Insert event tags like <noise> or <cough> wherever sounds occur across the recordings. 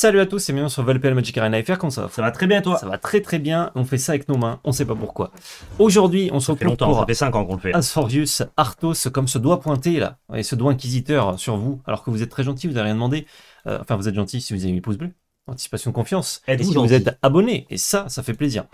Salut à tous c'est bienvenue sur VLPL Magic Arena FR, comment ça va Ça va très bien toi Ça va très très bien, on fait ça avec nos mains, on sait pas pourquoi. Aujourd'hui, on se retrouve pour ça fait 5 ans qu'on le fait. Asphorius, Arthos, comme ce doigt pointé là, et ce doigt inquisiteur sur vous, alors que vous êtes très gentil, vous n'avez rien demandé. Euh, enfin, vous êtes gentil si vous avez mis le pouce bleu, anticipation de confiance. et si vous êtes abonné, et ça, ça fait plaisir.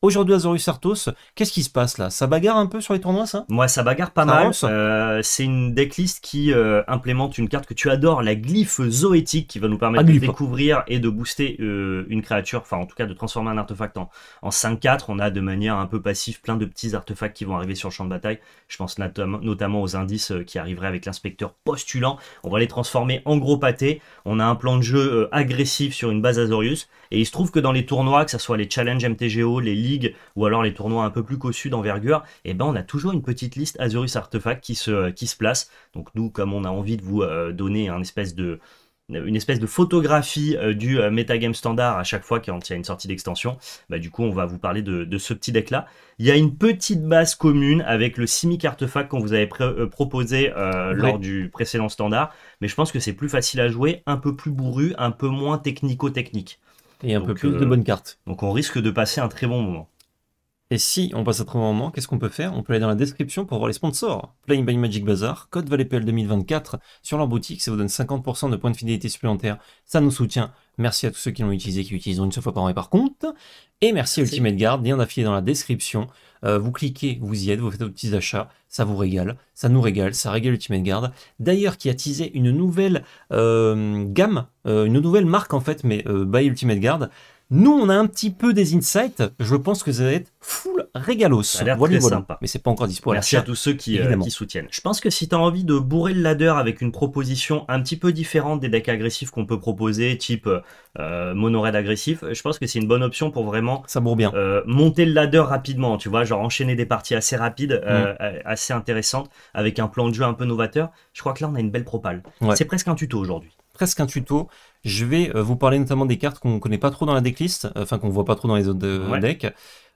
Aujourd'hui, Azorius Artos, qu'est-ce qui se passe là Ça bagarre un peu sur les tournois, ça Moi, ça bagarre pas mal. Euh, c'est une decklist qui euh, implémente une carte que tu adores, la glyphe zoétique, qui va nous permettre ah, de découvrir et de booster euh, une créature, enfin en tout cas de transformer un artefact en, en 5-4. On a de manière un peu passive plein de petits artefacts qui vont arriver sur le champ de bataille. Je pense notamment aux indices qui arriveraient avec l'inspecteur postulant. On va les transformer en gros pâté. On a un plan de jeu agressif sur une base Azorius. Et il se trouve que dans les tournois, que ce soit les challenges MTGO, les ou alors les tournois un peu plus cossus d'envergure, et eh ben on a toujours une petite liste Azurus Artefact qui se, qui se place. Donc nous, comme on a envie de vous euh, donner un espèce de une espèce de photographie euh, du euh, metagame standard à chaque fois qu'il y a une sortie d'extension, bah du coup on va vous parler de, ce petit deck là. Il y a une petite base commune avec le Simic Artefact qu'on vous avait proposé lors du précédent standard, mais je pense que c'est plus facile à jouer, un peu plus bourru, un peu moins technico-technique et un peu plus de euh, bonnes cartes. Donc on risque de passer un très bon moment. Et si on passe à trop moment, qu'est-ce qu'on peut faire On peut aller dans la description pour voir les sponsors. Playing by Magic Bazaar, code ValetPL 2024 sur leur boutique, ça vous donne 50% de points de fidélité supplémentaires. Ça nous soutient. Merci à tous ceux qui l'ont utilisé, qui l'utilisent une seule fois par an et par compte. Et merci, à Ultimate Guard, lien d'affilée dans la description. Euh, vous cliquez, vous y êtes, vous faites vos petits achats, ça vous régale, ça nous régale, ça régale Ultimate Guard. D'ailleurs, qui a teasé une nouvelle euh, gamme, euh, une nouvelle marque en fait, mais by Ultimate Guard. Nous, on a un petit peu des insights. Je pense que ça va être full régalos. Ça a l'air voilà, sympa. Mais c'est pas encore dispo. Merci à, tous ceux euh, qui, soutiennent. Je pense que si tu as envie de bourrer le ladder avec une proposition un petit peu différente des decks agressifs qu'on peut proposer, type euh, euh mono agressif, je pense que c'est une bonne option pour vraiment euh, monter le ladder rapidement, tu vois, genre enchaîner des parties assez rapides, mm. assez intéressantes, avec un plan de jeu un peu novateur. Je crois que là, on a une belle propale. C'est presque un tuto aujourd'hui presque un tuto. Je vais euh, vous parler notamment des cartes qu'on ne connaît pas trop dans la decklist, euh, enfin qu'on voit pas trop dans les autres euh, decks.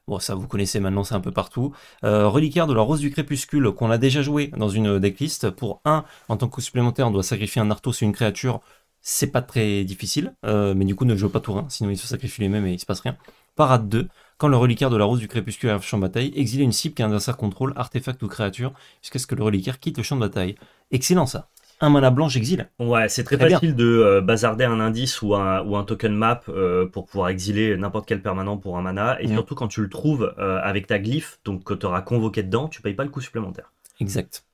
Bon, ça vous connaissez maintenant, c'est un peu partout. reliquaire de la Rose du Crépuscule, qu'on a déjà joué dans une decklist. Pour 1, en tant que supplémentaire, on doit sacrifier un Arthos sur une créature. C'est pas très difficile, mais du coup, ne joue pas tour 1, sinon il se sacrifie les mêmes et il se passe rien. Parade 2, quand le reliquaire de la Rose du Crépuscule arrive au champ de bataille, exiler une cible qui est un adversaire contrôle, artefact ou créature, jusqu'à ce que le reliquaire quitte le champ de bataille. Excellent ça un mana blanc, j'exile. Ouais, c'est très, facile de euh, bazarder un indice ou un, ou un token map euh, pour pouvoir exiler n'importe quel permanent pour un mana. Et surtout quand tu le trouves euh, avec ta glyphe, donc que tu auras convoqué dedans, tu payes pas le coût supplémentaire. Exact.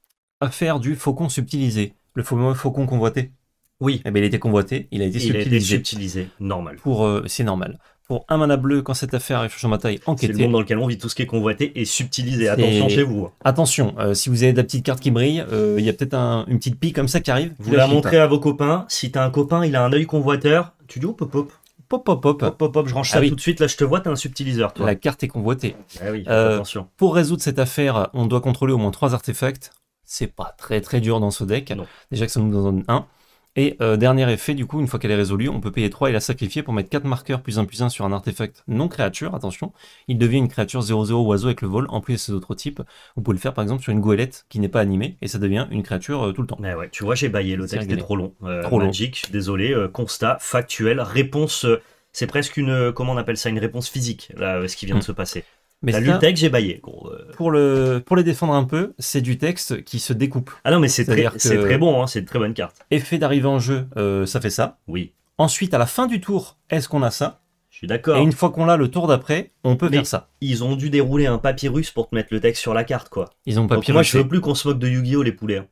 Affaire du faucon subtilisé, le faucon convoité. Oui. Eh bien, il était convoité, il a été subtilisé. Il subtilisé, normal. c'est normal pour un mana bleu quand cette affaire arrive sur ma taille, enquêter. C'est le monde dans lequel on vit tout ce qui est convoité et subtilisé. Attention chez vous. Hein. Attention, euh, si vous avez de la petite carte qui brille, euh, il y a peut-être une petite pie comme ça qui arrive. Vous la montrez à vos copains. Si tu as un copain, il a un œil convoiteur, tu dis oh pop pop. Pop pop pop. Pop pop, je range ah ça tout de suite. Là, je te vois, t'es un subtiliseur. La carte est convoitée. Ah oui, euh, attention. Pour résoudre cette affaire, on doit contrôler au moins trois artefacts. C'est pas très très dur dans ce deck. Déjà que ça nous donne un. Et euh, dernier effet, du coup, une fois qu'elle est résolue, on peut payer 3 et la sacrifier pour mettre 4 marqueurs plus 1 plus 1 sur un artefact non créature, attention. Il devient une créature 0-0 oiseau avec le vol, en plus de ses autres types. Vous pouvez le faire par exemple sur une goélette qui n'est pas animée, et ça devient une créature euh, tout le temps. Mais bah ouais, tu vois, j'ai baillé, le texte est trop long. Euh, trop magique, désolé, constat, factuel, réponse c'est presque une, comment on appelle ça, une réponse physique, là, ce qui vient hmm. de se passer. Mais j'ai baillé. Euh. Pour, le, pour les défendre un peu, c'est du texte qui se découpe. Ah non, mais c'est très, très bon, hein, c'est une très bonne carte. Effet d'arrivée en jeu, euh, ça fait ça. Oui. Ensuite, à la fin du tour, est-ce qu'on a ça je suis d'accord. Et une fois qu'on l'a le tour d'après, on peut faire ça. Ils ont dû dérouler un papyrus pour te mettre le texte sur la carte, quoi. Ils ont papyrus. Moi, je veux plus qu'on se moque de Yu-Gi-Oh! les poulets. Hein.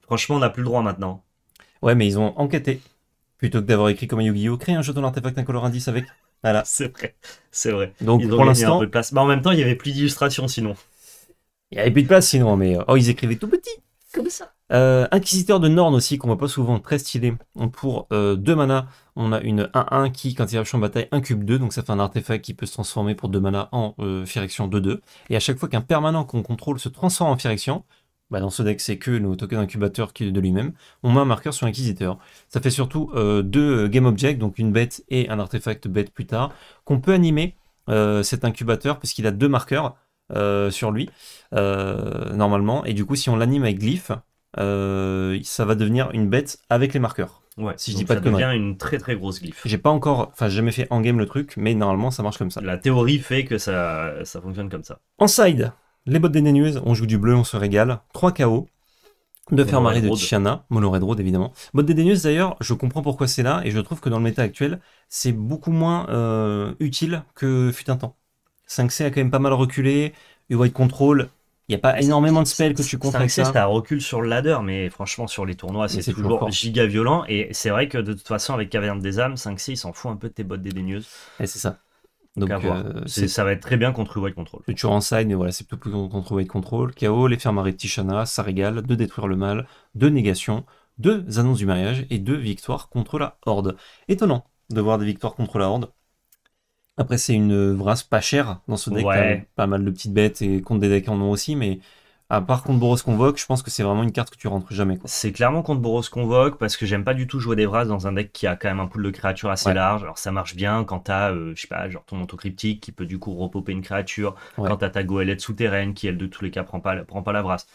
Franchement, on n'a plus le droit maintenant. Ouais, mais ils ont enquêté. Plutôt que d'avoir écrit comme un Yu-Gi-Oh! crée un jeton d'artefact color indice avec. Voilà. <laughs> C'est vrai. C'est vrai. Donc pour l'instant, place. Bah, en même temps, il y avait plus d'illustration sinon. Il y avait plus de place sinon, mais oh, ils écrivaient tout petit, comme ça. Euh, Inquisiteur de Norn aussi, qu'on voit pas souvent, très stylé. Pour 2 euh, mana, on a une 1-1 qui, quand il champ en bataille, incube 2, donc ça fait un artefact qui peut se transformer pour 2 mana en euh, Firection 2-2. Et à chaque fois qu'un permanent qu'on contrôle se transforme en Firection, bah, dans ce deck, c'est que le token incubateur qui est de lui-même. On met un marqueur sur Inquisiteur. Ça fait surtout euh, deux euh, game objects, donc une bête et un artefact bête plus tard, qu'on peut animer euh, cet incubateur parce qu'il a deux marqueurs sur lui, normalement. Et du coup, si on l'anime avec glyph, ça va devenir une bête avec les marqueurs. Ouais, si je dis pas ça de devient une très très grosse Glyph. J'ai pas encore, enfin jamais fait en game le truc, mais normalement ça marche comme ça. La théorie fait que ça, ça fonctionne comme ça. En side, les bottes des on joue du bleu, on se régale. 3 KO. De faire de Tichana. Mono Road évidemment. Bottes des d'ailleurs, je comprends pourquoi c'est là et je trouve que dans le méta actuel, c'est beaucoup moins euh, utile que fut un temps. 5C a quand même pas mal reculé, U-White Control, il n'y a pas énormément de spells que tu comptes avec ça. C'est un recul sur le ladder, mais franchement, sur les tournois, c'est toujours, giga violent. Et c'est vrai que de toute façon, avec Caverne des âmes, 5C, il s'en fout un peu de tes bottes dédaigneuses. Et c'est ça. Donc, euh, euh, ça va être très bien contre White Control. Future Ensign, voilà, c'est plutôt contre White Control. KO, les Fermarés de Tishana, ça régale, de détruire le mal, deux Négations, deux annonces du mariage et deux victoires contre la Horde. Étonnant de voir des victoires contre la Horde. Après, c'est une race pas chère dans ce deck. Pas mal de petites bêtes et contre des decks en ont aussi, mais à part contre Boros Convoque, je pense que c'est vraiment une carte que tu rentres jamais. C'est clairement contre Boros Convoque parce que j'aime pas du tout jouer des Vras dans un deck qui a quand même un pool de créatures assez large. Alors ça marche bien quand t'as, euh, je sais pas, genre ton cryptique qui peut du coup repoper une créature, quand t'as ta goélette souterraine qui elle de tous les cas prend pas, prend pas la brasse.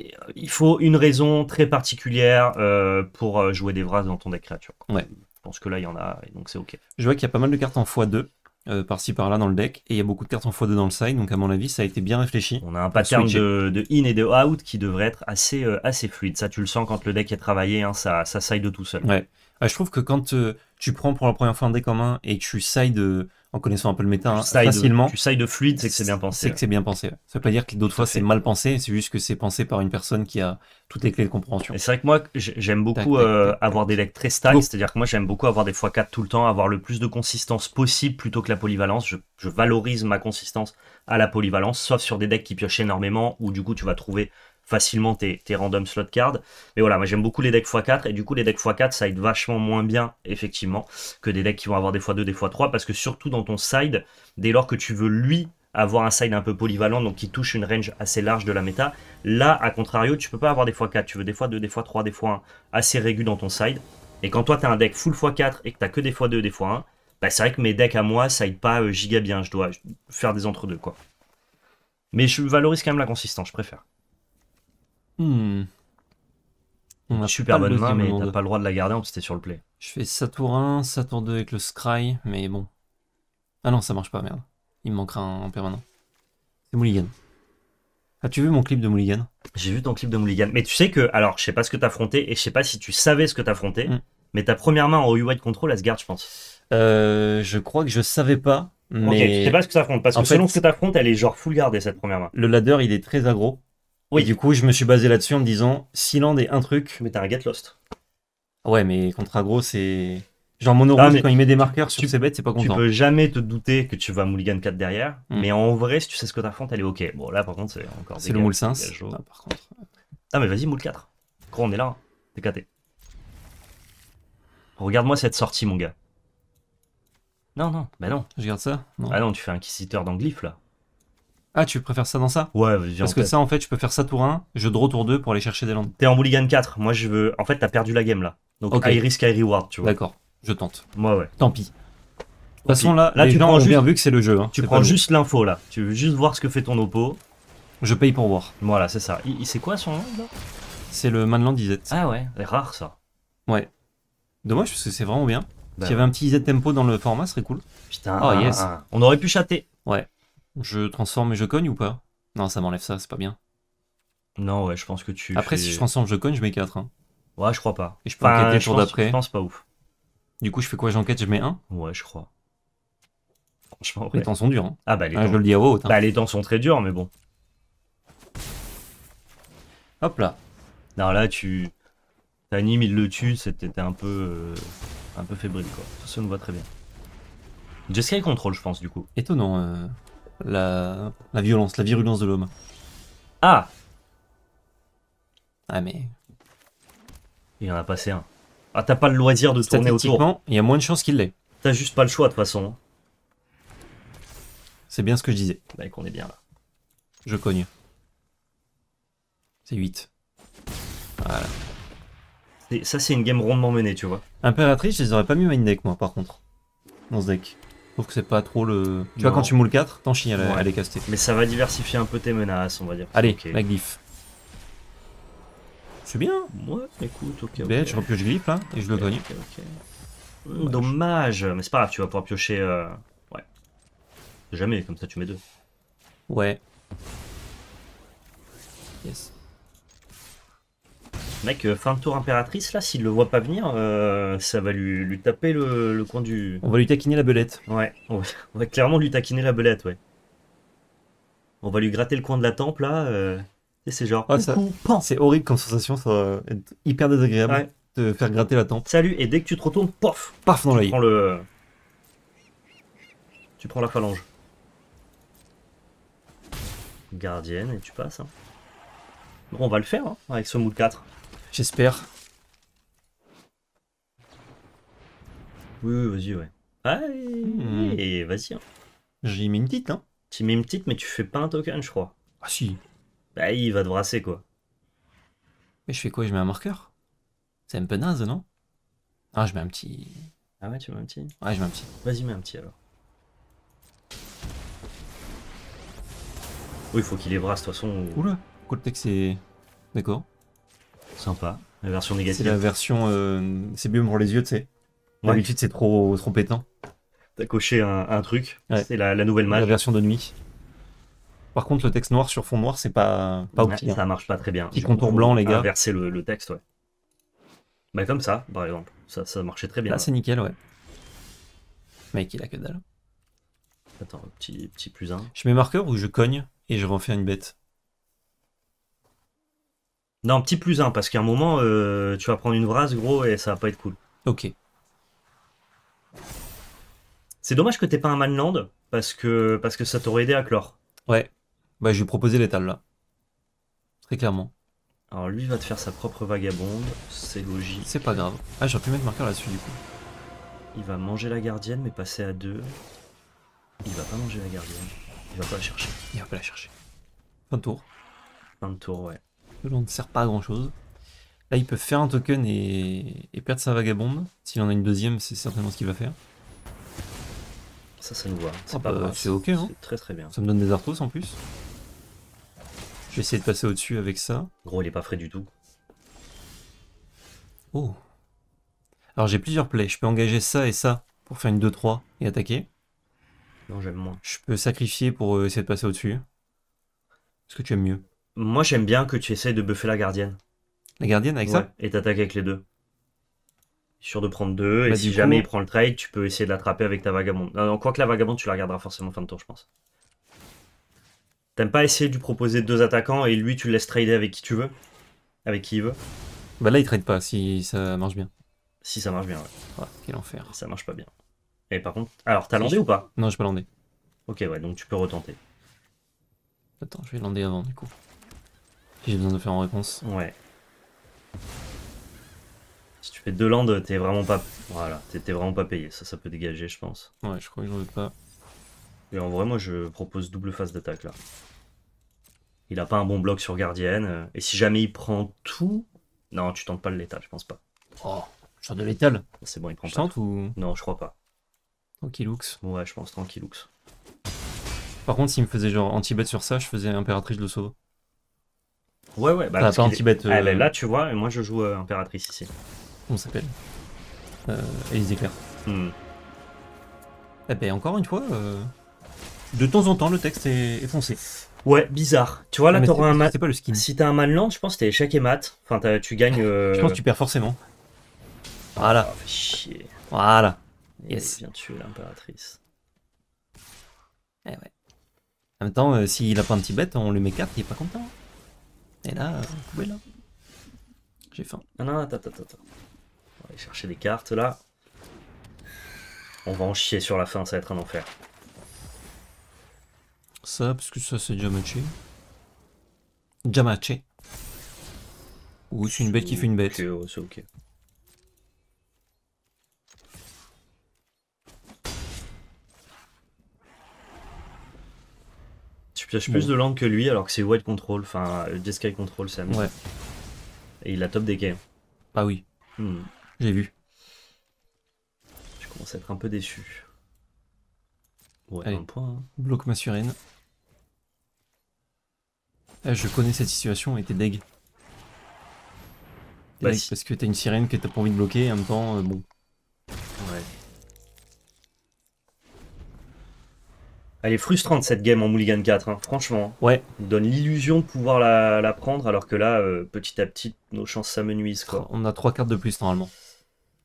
Euh, il faut une raison très particulière euh, pour jouer des Vras dans ton deck créature. Ouais. Je pense que là il y en a et donc c'est ok. Je vois qu'il y a pas mal de cartes en x2 euh, par-ci par-là dans le deck. Et il y a beaucoup de cartes en fois 2 dans le side, donc à mon avis, ça a été bien réfléchi. On a un pattern de, in et de out qui devrait être assez, euh, assez fluide. Ça, tu le sens quand le deck est travaillé, hein, ça, ça side tout seul. Ouais. Ah, je trouve que quand euh, tu prends pour la première fois un deck en main et que tu sailles de euh, en connaissant un peu le méta, hein, facilement. Tu fluide, c'est que c'est bien pensé. C'est bien pensé. Ça veut pas dire que d'autres fois c'est mal pensé, c'est juste que c'est pensé par une personne qui a toutes les clés de compréhension. Et c'est vrai que moi, j'aime beaucoup euh, avoir des decks très style, c'est-à-dire que moi j'aime beaucoup avoir des x4 tout le temps, avoir le plus de consistance possible plutôt que la polyvalence. Je, je valorise ma consistance à la polyvalence, sauf sur des decks qui piochent énormément, où du coup tu vas trouver facilement tes, random slot cards. Mais voilà, moi j'aime beaucoup les decks x4 et du coup les decks x4 ça aide vachement moins bien effectivement que des decks qui vont avoir des x2, des x3 parce que surtout dans ton side, dès lors que tu veux lui avoir un side un peu polyvalent, donc qui touche une range assez large de la méta. Là, à contrario, tu peux pas avoir des x4, tu veux des x2, des x3, des x1 assez régul dans ton side. Et quand toi, tu as un deck full x4 et que t'as que des x2, des x1, bah, c'est vrai que mes decks à moi, ça aide pas euh, giga bien, je dois faire des entre-deux, quoi. Mais je valorise quand même la consistance, je préfère. Hmm. On Super bonne main, mais t'as pas le droit de la garder en t'es sur le play. Je fais ça tour 1, 2 avec le Scry, mais bon. Ah non, ça marche pas, merde. Il me manquera un en permanent. C'est Mulligan. As-tu vu mon clip de Mulligan J'ai vu ton clip de Mulligan. Mais tu sais que, alors, je sais pas ce que affronté et je sais pas si tu savais ce que t'as affronté. Hmm. mais ta première main en UI de contrôle, elle se garde, je pense. Euh, je crois que je savais pas, mais... Ok, sais pas ce que t'affrontes, parce que selon ce que t'affrontes, elle est genre full gardée, cette première main. Le ladder, il est très aggro, oui. du coup, je me suis basé là-dessus en me disant, land est un truc. Mais t'as un Get Lost. Ouais, mais contre Agro, c'est. Genre Mono quand il met des marqueurs sur ses bêtes, c'est pas content. Tu peux jamais te douter que tu vas Mulligan 4 derrière, hmm. mais en vrai, si tu sais ce que t'affrontes, elle est ok. Bon, là par contre, c'est encore. C'est le Moule 5. Ah, par Ah, mais vas-y, Moule 4. Gros, on est là, hein. t'es caté. Regarde-moi cette sortie, mon gars. Non, non, bah non. Je garde ça non. Ah non, tu fais un Inquisiteur d'Anglif là. Ah, tu préfères ça dans ça Ouais, vas-y, Parce que ça, en fait, je peux faire ça tour 1, je draw tour 2 pour aller chercher des landes. T'es en Gun 4. Moi, je veux. En fait, t'as perdu la game là. Donc, Ok. high risk, high reward, tu vois. D'accord, je tente. Moi, ouais. Tant pis. De toute façon, là, Là, tu gens prends bien vu que c'est le jeu. Hein. Tu prends juste l'info là. Tu veux juste voir ce que fait ton oppo. Je paye pour voir. Voilà, c'est ça. Il, c'est quoi son nom là C'est le Manland IZ. Ah ouais, rare ça. Ouais Dommage, parce que c'est vraiment bien. Bah S'il y avait un petit IZ tempo dans le format, ce serait cool. Putain. Oh, yes. On aurait pu chatter. Ouais. Je transforme et je cogne ou pas Non, ça m'enlève ça, c'est pas bien. Non, ouais, je pense que tu. Après, si je transforme, je cogne, je mets 4. Hein. Ouais, je crois pas. Et je peux enquêter le d'après. Je pense pas ouf. Du coup, je fais quoi J'enquête, je mets 1 Ouais, je crois. Franchement, Les temps sont durs. Hein. Ah, bah, les ah, temps... Je le dis à haute. Hein. Bah, les temps sont très durs, mais bon. Hop là. Non, là, tu. T'animes, il le tue, c'était un peu. Euh, un peu fébrile, quoi. Ça, ça voit très bien. Jeskai contrôle, je pense, du coup. Étonnant. Euh la, la violence, la virulence de l'homme. Ah Ah mais... Il y en a passé un. Hein. Ah t'as pas le loisir de tourner autour. il y a moins de chances qu'il l'ait. T'as juste pas le choix de toute façon. C'est bien ce que je disais. Bah qu'on est bien là. Je cogne. C'est 8. Voilà. Ça c'est une game rondement menée tu vois. Impératrice, je les aurais pas mis main deck moi par contre. Dans ce deck. Je que c'est pas trop le. Tu vois, quand tu moules 4, t'en chier, elle, les Mais ça va diversifier un peu tes menaces, on va dire. Allez, la glyphe. C'est bien. Hein. Ouais, écoute, ok. Ben, Tu repioches glyphe là, et je le gagne. Dommage. mais c'est pas grave, tu vas pouvoir piocher. Euh, ouais. Jamais, comme ça tu mets deux. Ouais. Yes. Mec, fin de tour impératrice, là, s'il le voit pas venir, euh, ça va lui, lui taper le, coin du... On va lui taquiner la belette. Ouais, on va, clairement lui taquiner la belette, ouais. On va lui gratter le coin de la tempe, là. Euh, et c'est genre... Ah, c'est horrible comme sensation, ça va hyper désagréable de faire gratter la tempe. Salut, et dès que tu te retournes, pof Paf dans l'œil. Tu prends le... Tu prends la phalange. Gardienne, et tu passes. Hein. on va le faire, hein, avec ce moule 4. J'espère. Oui, vas-y, ouais. Ouais, ah, hmm. eh, vas-y. Hein. J'y mets une petite, hein. Tu mets une petite, mais tu fais pas un token, je crois. Ah si. Bah, il va te brasser, quoi. Mais je fais quoi Je mets un marqueur C'est un peu naze, non Ah, je mets un petit... Ah ouais, tu mets un petit Ouais, je mets un petit. Vas-y, mets un petit, alors. Oui, faut qu'il les brasse, de toute façon. Oula, texte c'est... D'accord. Sympa. La version négative. C'est la version. Euh, c'est mieux pour les yeux, tu sais. La ouais. c'est trop, trop pétant. T'as coché un, truc. C'est la, la, nouvelle match. La version de nuit. Par contre, le texte noir sur fond noir, c'est pas, pas Ça marche pas très bien. Petit contour blanc, les gars. Inverser le, texte, ouais. Bah, comme ça, par exemple. Ça, ça marchait très bien. Là, ah, c'est nickel, ouais. Mec, il a que dalle. Attends, petit, petit plus un. Je mets marqueur ou je cogne et je refais une bête non, petit plus 1, parce qu'à un moment, euh, tu vas prendre une brasse, gros, et ça va pas être cool. Ok. C'est dommage que t'aies pas un Manland, parce que, parce que ça t'aurait aidé à clore. Ouais. Bah, je lui ai proposé l'étal, là. Très clairement. Alors, lui va te faire sa propre vagabonde, c'est logique. C'est pas grave. Ah, j'aurais pu mettre marqueur là-dessus, du coup. Il va manger la gardienne, mais passer à 2. Il va pas manger la gardienne. Il va pas la chercher. Il va pas la chercher. Fin de tour. Fin de tour, ouais on ne sert pas à grand chose. Là, il peut faire un token et, perdre sa vagabonde. S'il en a une deuxième, c'est certainement ce qu'il va faire. Ça, ça nous voit. Ah bah, c'est ok. Hein. très très bien. Ça me donne des artos en plus. Je vais essayer de passer au-dessus avec ça. Gros, il est pas frais du tout. Oh. Alors, j'ai plusieurs plays. Je peux engager ça et ça pour faire une 2-3 et attaquer. Non, j'aime moins. Je peux sacrifier pour euh, essayer de passer au-dessus. Est-ce que tu aimes mieux moi, j'aime bien que tu essayes de buffer la gardienne. La gardienne avec ça Et t'attaques avec les deux. Sûr de prendre deux, et bah, si jamais il prend le trade, tu peux essayer de l'attraper avec ta vagabonde. Non, quoi quoique la vagabonde, tu la regarderas forcément fin de tour, je pense. T'aimes pas essayer de lui proposer deux attaquants et lui, tu le laisses trader avec qui tu veux Avec qui il veut Bah là, il trade pas si ça marche bien. Si ça marche bien, ouais. Ah, quel enfer. Ça marche pas bien. Et par contre, alors t'as landé ou pas Non, je peux landé Ok, ouais, donc tu peux retenter. Attends, je vais lander avant du coup. J'ai besoin de faire en réponse. Ouais. Si tu fais deux landes, t'es vraiment pas. Voilà, t'es vraiment pas payé. Ça, ça peut dégager, je pense. Ouais, je crois que j'en veux pas. Et en vrai, moi, je propose double phase d'attaque là. Il a pas un bon bloc sur gardienne. Euh, et si jamais il prend tout. Non, tu tentes pas le létal, je pense pas. Oh, genre de létal C'est bon, il prend je Tente ou... Non, je crois pas. Tranquilux. Ouais, je pense tranquilux. Par contre, s'il me faisait genre anti-bet sur ça, je faisais impératrice de sauve. Ouais, ouais. Bah, pas un petit bête. là, tu vois, moi je joue euh, impératrice ici. On s'appelle Et ils Et Hmm. Eh ben, encore une fois, euh, de temps en temps, le texte est, foncé. Ouais, bizarre. Tu vois, là, ah, t'auras un mat. pas le skin. Si t'as un manland, je pense que t'es échec et mat. Enfin, tu gagnes. je euh, pense que tu perds forcément. Voilà. Oh, chier. Voilà. Eh, yes. Bien tué l'impératrice. Eh ouais. En même temps, s'il a pas un petit bête, on lui met 4, il est pas content. Et là, euh, vous là. J'ai faim. Ah non, attends, attends, attends. On va aller chercher des cartes là. On va en chier sur la fin, ça va être un enfer. Ça, parce que ça c'est Jamaché. Jamaché. Ou c'est une bête qui fait une bête. c'est ok. pioche plus de langue que lui, alors que c'est White Control, enfin Sky Control, Sam. Ouais. Et il a top des games. Ah oui. Hmm. J'ai vu. Je commence à être un peu déçu. Ouais, un point. Hein. Bloque ma sirène. Ah, je connais cette situation et t'es deg. Bah parce que t'as une sirène que t'as pas envie de bloquer en même temps, euh, bon. Elle est frustrante cette game en Mulligan 4, hein, franchement. Ouais. On donne l'illusion de pouvoir la, prendre, alors que là, euh, petit à petit, nos chances s'amenuisent. On a trois cartes de plus normalement.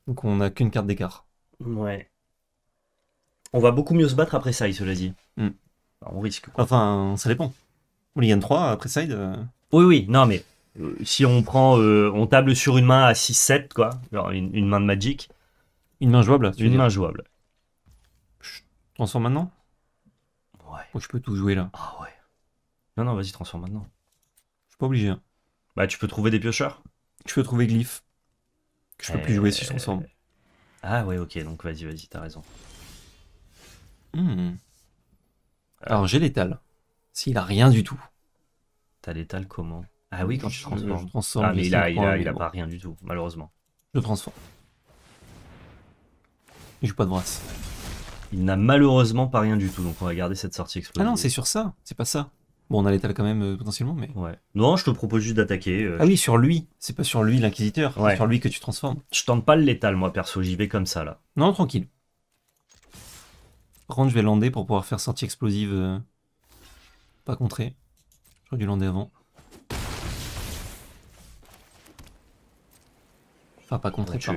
Donc on n'a qu'une carte d'écart. Ouais. On va beaucoup mieux se battre après Side, cela dit. Hmm. on risque. Enfin, ça dépend. Mulligan 3, après Side. Euh. Oui, oui, non, mais euh, si on prend. on table sur une main à 6-7, quoi. Genre une, main de Magic. Une main jouable Une main jouable. Je transforme maintenant Ouais. je peux tout jouer là. Ah ouais. Non, non, vas-y, transforme maintenant. Je suis pas obligé. hein. Bah, tu peux trouver des piocheurs. Je peux trouver Glyph. Que je peux plus jouer si je euh, transforme. Ah ouais, ok, donc vas-y, vas-y, t'as raison. Hmm. Euh. Alors j'ai l'étal. S'il a rien du tout. T'as l'étal comment Ah oui, quand tu transformes. ah, mais il a, il a, il a pas rien du tout, malheureusement. Je transforme. Je joue pas de brasse. Il n'a malheureusement pas rien du tout, donc on va garder cette sortie explosive. Ah non, c'est sur ça, c'est pas ça. Bon, on a l'étal quand même euh, potentiellement, mais. Ouais. Non, je te propose juste d'attaquer. Euh, ah oui, sur lui. C'est pas sur lui l'inquisiteur, c'est sur lui que tu transformes. Je tente pas le létal, moi perso, j'y vais comme ça là. Non, tranquille. Par contre, je vais lander pour pouvoir faire sortie explosive. Euh, pas contrée. J'aurais dû lander avant. Enfin, pas contrée. par,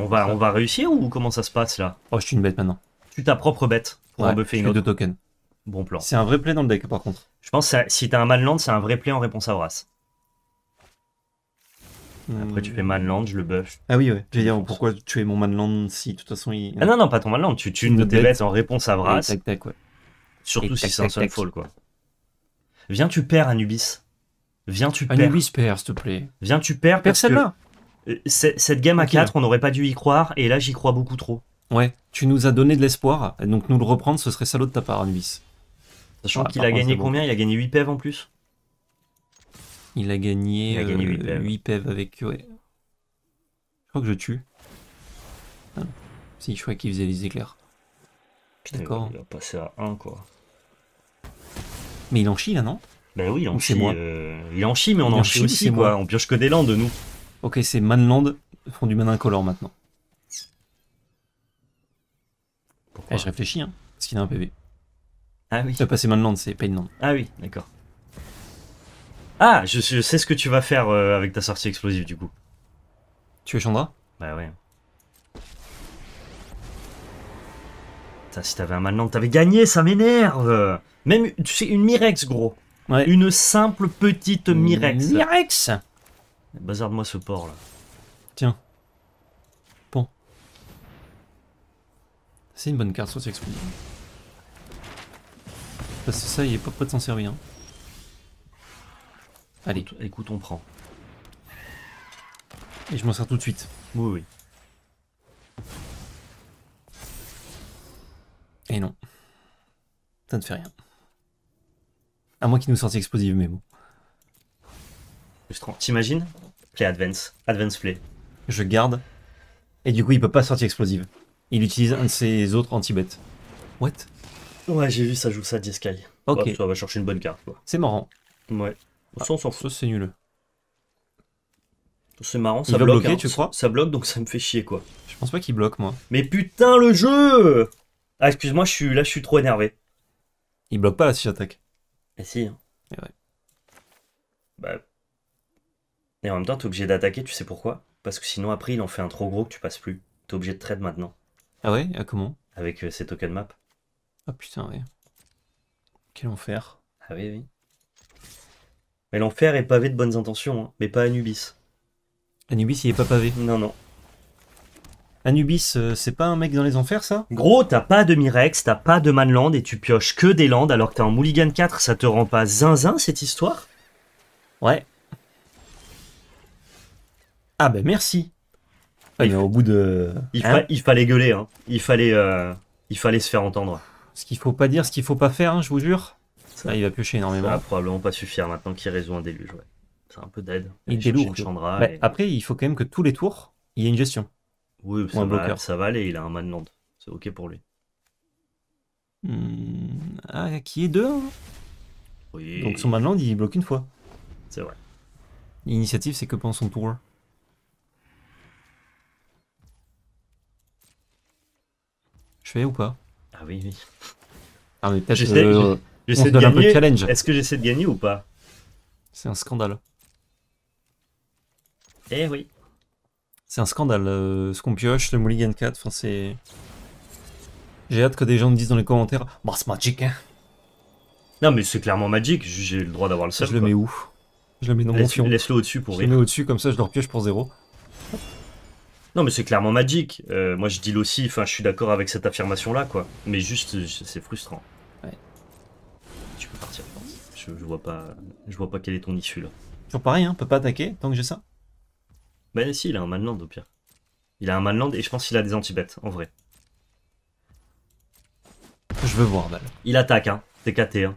on, va, on va réussir ou comment ça se passe là Oh, je suis une bête maintenant tu ta propre bête pour en buffer une autre. deux tokens. Bon plan. C'est un vrai play dans le deck par contre. Je pense que si t'as un Manland, c'est un vrai play en réponse à Vras. Après, tu fais hmm. Manland, je le buff. Ah oui, ouais. veux dire pourquoi tuer mon Manland si de toute façon il. Ah non, non, pas ton Manland. Tu tues une de tes bêtes en réponse à Vras. Tac, tac, ouais. Surtout si c'est un Sunfall, quoi. Viens, tu perds Anubis. Viens, tu perds. Anubis perd, s'il te plaît. Viens, tu perds. personne euh, celle-là. Cette game à 4, on n'aurait pas dû y croire, et là, j'y crois beaucoup trop. Ouais, tu nous as donné de l'espoir, donc nous le reprendre, ce serait salaud de ta part, Anubis. Sachant ah, qu'il a gagné combien Il a gagné 8 pèves en plus Il a gagné, 8, euh, PEV. avec. Je crois que je tue. Ah, si, je crois qu'il faisait les éclairs. Eh d'accord. Il va passer à 1 quoi. Mais il en chie là, non Ben oui, il en chie. moi. Euh, il en chie, mais on en, chie aussi, quoi. On pioche que des landes, nous. Ok, c'est Manland, font du manin color maintenant. Pourquoi eh, Je réfléchis, hein, parce qu'il a un PV. Ah oui. Tu as passé Mainland, c'est Painland. Ah oui, d'accord. Ah, je, sais ce que tu vas faire euh, avec ta sortie explosive du coup. Tu veux Chandra Bah ouais. Putain, si t'avais un Mainland, t'avais gagné, ça m'énerve Même, tu sais, une Mirex, gros. Une simple petite Mirex. Mirex de moi ce port là. C'est une bonne carte, soit c'est Parce que ça, il est pas prêt de s'en servir. Allez. Écoute, on prend. Et je m'en sers tout de suite. Oui, oui. Et non. Ça ne fait rien. À moins qu'il nous sorte explosive, mais bon. T'imagines Play Advance. Advance Play. Je garde. Et du coup, il peut pas sortir explosive il utilise un de ses autres anti-bêtes. What Ouais, j'ai vu, ça joue ça 10 sky. Ok. Tu on va chercher une bonne carte. C'est marrant. Ouais. Ah, Sans ça, c'est nul. C'est marrant, ça bloque. Hein. tu crois ça, bloque, donc ça me fait chier, quoi. Je pense pas qu'il bloque, moi. Mais putain, le jeu Ah, excuse-moi, je suis... là, je suis trop énervé. Il bloque pas, là, si j'attaque. Eh si. Et hein. eh ouais. Bah... Et en même temps, t'es obligé d'attaquer, tu sais pourquoi Parce que sinon, après, il en fait un trop gros que tu passes plus. T'es obligé de trade maintenant. Ah ouais ah, comment Avec euh, ces token map. Ah putain, ouais. Quel enfer. Ah oui, oui. Mais l'enfer est pavé de bonnes intentions, hein, mais pas Anubis. Anubis, il est pas pavé. non, non. Anubis, euh, c'est pas un mec dans les enfers, ça Gros, t'as pas de Mirex, t'as pas de Manland et tu pioches que des landes alors que t'es en Mulligan 4, ça te rend pas zinzin cette histoire Ouais. Ah ben merci au bout de. Hein il, fallait gueuler, hein. il, fallait, euh, il fallait se faire entendre. Ce qu'il faut pas dire, ce qu'il faut pas faire, hein, je vous jure. Ça, ah, il va piocher énormément. Ça va probablement pas suffire maintenant qu'il résout un déluge. C'est un peu dead. Il est lourd. Bah, après, il faut quand même que tous les tours, il y ait une gestion. Oui, ça, un va, ça va aller, il a un man C'est ok pour lui. Hmm. Ah, qui est deux hein Donc son man il bloque une fois. C'est vrai. L'initiative, c'est que pendant son tour. ou pas Ah oui, oui. Ah mais J'essaie euh, de Est-ce que j'essaie de gagner ou pas C'est un scandale. Eh oui. C'est un scandale euh, ce qu'on pioche, le Mulligan 4. Enfin, c'est. J'ai hâte que des gens me disent dans les commentaires Bah, c'est Magic, hein. Non, mais c'est clairement Magic, j'ai le droit d'avoir le seul. Je le mets où Je le mets dans mon Laisse- Laisse-le au-dessus pour Je le mets au-dessus, comme ça je leur pioche pour zéro. Non, mais c'est clairement magique, euh, moi, je deal aussi. Enfin, je suis d'accord avec cette affirmation-là, quoi. Mais juste, c'est frustrant. Ouais. Tu peux partir, je Je, vois pas, je vois pas quelle est ton issue, là. Toujours pareil, hein. Peut pas attaquer tant que j'ai ça. Ben, si, il a un Manland, au pire. Il a un Manland et je pense qu'il a des anti-bêtes, en vrai. Je veux voir, Val. Il attaque, hein. TKT, hein.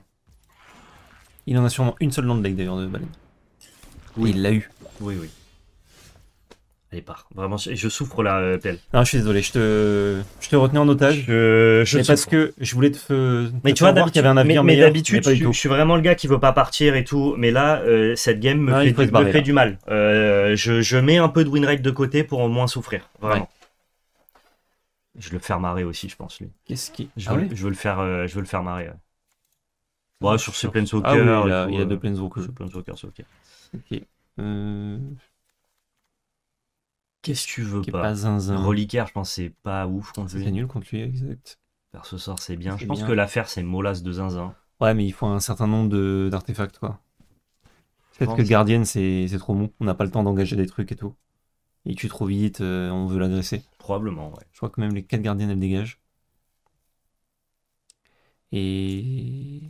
Il en a sûrement une seule deck d'ailleurs, de Baleine. Oui. il l'a eu. Oui, oui départ. Vraiment, je, souffre là, euh, ah, je suis désolé, je te, je te retenais en otage. Je, je mais parce que je voulais te. mais tu vois, y avait un avenir mais, d'habitude, je, suis vraiment le gars qui veut pas partir et tout. Mais là, euh, cette game me, ah, fait, du mal. Euh, je, mets un peu de winrate de côté pour au moins souffrir. Vraiment. Je le faire marrer aussi, je pense, lui. Qu'est-ce qui. Je, ah veux, je veux le faire, euh, je veux le faire marrer. Bon, sur ses Planeswalkers. Ah, oui, il, a, de a deux Planeswalkers. Planeswalkers, ok. Ok. Euh... Qu'est-ce que tu veux pas, Reliquaire, je pense c'est pas ouf contre lui. C'est nul contre lui, exact. ce sort, c'est bien. Je pense que l'affaire, c'est molasse de zinzin. Ouais, mais il faut un certain nombre d'artefacts, quoi. Peut-être que gardienne, c'est trop mou. On n'a pas le temps d'engager des trucs et tout. et tu trop vite, euh, on veut l'agresser. Probablement, ouais. Je crois que même les quatre gardiennes, elles dégagent. Et.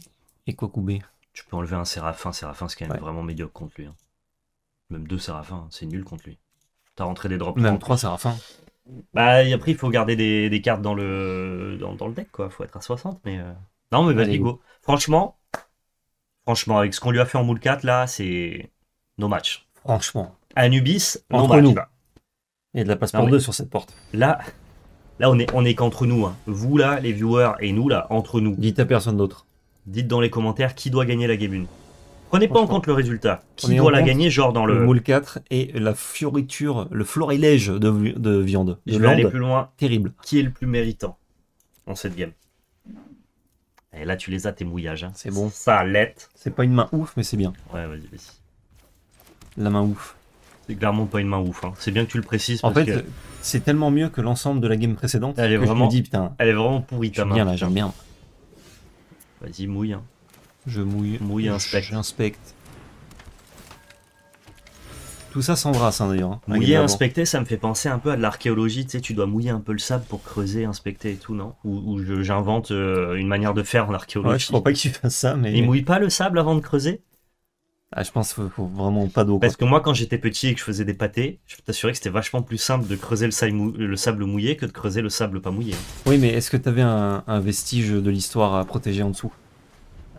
Et couper Tu peux enlever un Séraphin. Séraphin, c'est quand même vraiment médiocre contre lui. Hein. Même deux Séraphins, c'est nul contre lui. T'as rentré des drops. Même 3, c'est la fin. Bah, après, il faut garder des, cartes dans le, dans, le deck, quoi. Faut être à 60, mais. Euh, non, mais vas-y, go. Franchement, franchement, avec ce qu'on lui a fait en moule 4, là, c'est. No match. Franchement. Anubis, entre Il Nous. a de la passe pour deux sur cette porte. Là, là on est, on est qu'entre nous. Hein. Vous, là, les viewers, et nous, là, entre nous. Dites à personne d'autre. Dites dans les commentaires qui doit gagner la game n'est pas en compte le résultat. Qui doit la gagner, genre dans le. moule 4 et la fioriture, le florilège de, viande. Je vais aller plus loin. Terrible. Qui est le plus méritant en cette game Et eh, là, tu les as tes mouillages. Hein. C'est bon. Ça, C'est pas une main ouf, mais c'est bien. Ouais, vas-y, vas-y. La main ouf. C'est clairement pas une main ouf. Hein. C'est bien que tu le précises En fait, c'est tellement mieux que l'ensemble de la game précédente. Elle est vraiment- elle est vraiment pourrie ta bien là, j'aime bien. Vas-y, mouille. Hein. Je mouille, mouille inspecte. Tout ça s'embrasse hein, d'ailleurs. Hein. Mouiller, inspecter, ça me fait penser un peu à de l'archéologie. Tu sais, tu dois mouiller un peu le sable pour creuser, inspecter et tout, non Ou, j'invente euh, une manière de faire en archéologie. Ouais, je crois pas que tu fasses ça, mais. Il mouille pas le sable avant de creuser ah, je pense qu'il faut vraiment pas d'eau. Parce que moi, quand j'étais petit et que je faisais des pâtés, je peux t'assurer que c'était vachement plus simple de creuser le sable, mouillé que de creuser le sable pas mouillé. Oui, mais est-ce que tu avais un vestige de l'histoire à protéger en dessous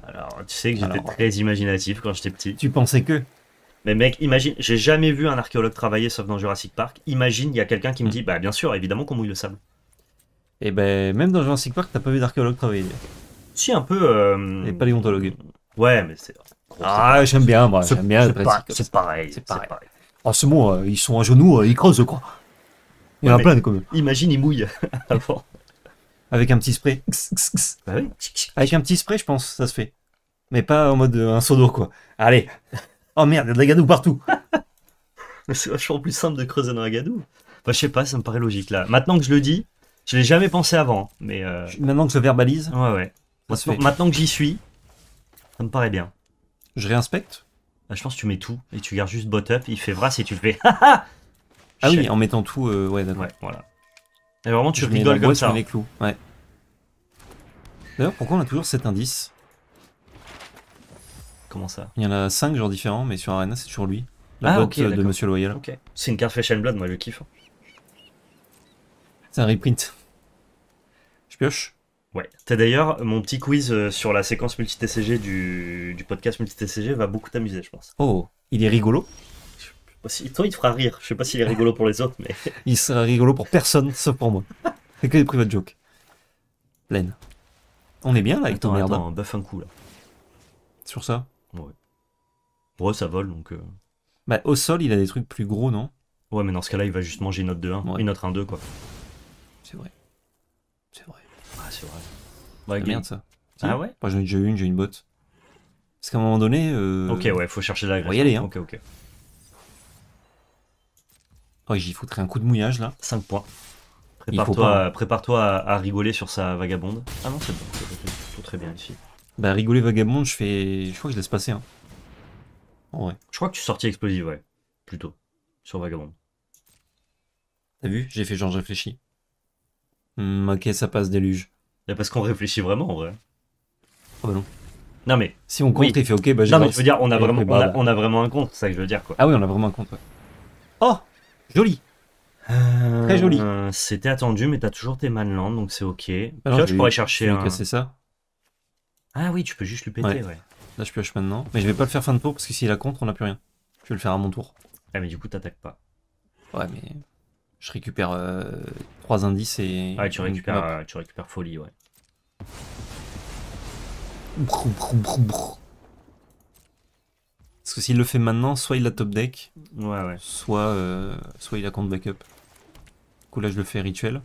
alors, tu sais que j'étais très imaginatif quand j'étais petit. Tu pensais que mais mec, imagine, j'ai jamais vu un archéologue travailler sauf dans Jurassic Park. Imagine, il y a quelqu'un qui me mm. dit, bah bien sûr, évidemment qu'on mouille le sable. Et eh ben, même dans Jurassic Park, t'as pas vu d'archéologue travailler. Si, un peu. Euh... Et paléontologue. Ouais, mais c'est. Ah, j'aime bien, moi, j'aime bien. C'est, pareil, c'est pareil. En ce moment, ils sont à genoux, euh, ils creusent, quoi. Il y en a plein de même. Imagine, ils mouillent <laughs> avant. Avec un petit spray. Bah Avec un petit spray, je pense, ça se fait. Mais pas en mode euh, un seau d'eau, quoi. Allez Oh merde, il y a de la gadoue partout Mais <laughs> c'est vachement plus simple de creuser dans la gadoue. Enfin, je sais pas, ça me paraît logique, là. Maintenant que je le dis, je l'ai jamais pensé avant, mais... Euh, maintenant que je verbalise, Ouais, ouais. Maintenant, que j'y suis, ça me paraît bien. je réinspecte. Bah, je pense que tu mets tout, et tu gardes juste bot-up, il fait vrac et tu le fais... <laughs> Ah oui, en mettant tout, euh, ouais, d'accord. Ouais, voilà. Et vraiment, tu rigoles comme ça. les clous. D'ailleurs, pourquoi on a toujours cet indice Comment ça Il y en a 5 genres différents, mais sur Arena, c'est toujours lui. La ah, de Monsieur Loyal. C'est une carte Fashion Blood, moi je kiffe. C'est un reprint. Je pioche Ouais. T'as d'ailleurs, mon petit quiz euh, sur la séquence multi-TCG du, du podcast multi-TCG va beaucoup t'amuser, je pense. Oh, il est rigolo bah, toi, il te fera rire. Je sais pas s'il est rigolo pour les autres, mais. <laughs> il sera rigolo pour personne, sauf pour moi. C'est que des private joke Pleine. On est bien là avec ton merde. buff un coup là. Sur ça Ouais. Ouais, ça vole donc. Euh... Bah, au sol, il a des trucs plus gros, non Ouais, mais dans ce cas-là, il va juste manger une autre de 1, une autre 1-2, quoi. C'est vrai. C'est vrai. Ah, c'est vrai. Ouais, ça. Ah ouais Moi, j'en ai déjà une, j'ai une botte. Parce qu'à un moment donné. Euh... Ok, ouais, faut chercher la graisse. On va y aller, hein. Ok, ok. Oh, j'y foutrais un coup de mouillage là, 5 points. Prépare-toi hein. prépare à, à, rigoler sur sa vagabonde. Ah non, c'est bon, tout très bien ici. Bah rigoler vagabonde, je fais. Je crois que je laisse passer. Hein. En Je crois que tu sortis explosive, ouais. Plutôt. Sur vagabonde. T'as vu J'ai fait genre je réfléchis. Hmm, ok, ça passe déluge. Bah, parce qu'on réfléchit vraiment en vrai. Oh bah non. Non mais. Si on compte, il fait ok, bah j'ai. Non mais je veux dire, on a, vraiment, bah, bah. on a, vraiment un compte, c'est ça que je veux dire quoi. Ah oui, on a vraiment un compte, ouais. Oh Joli. Euh, Très joli. C'était attendu, mais t'as toujours tes manlands, donc c'est ok. Ah je pourrais chercher un... ça. Ah oui, tu peux juste lui péter, ouais. Là, je pioche maintenant. Mais je vais pas le faire fin de tour, parce que s'il a contre, on a plus rien. Je vais le faire à mon tour. Ah, mais du coup, t'attaques pas. Ouais, mais je récupère 3 euh, indices et... Ouais, tu récupères, euh, tu récupères folie, ouais. Parce que s'il le fait maintenant, soit il a top deck, Soit, euh, soit il a compte backup. Du coup là je le fais rituel.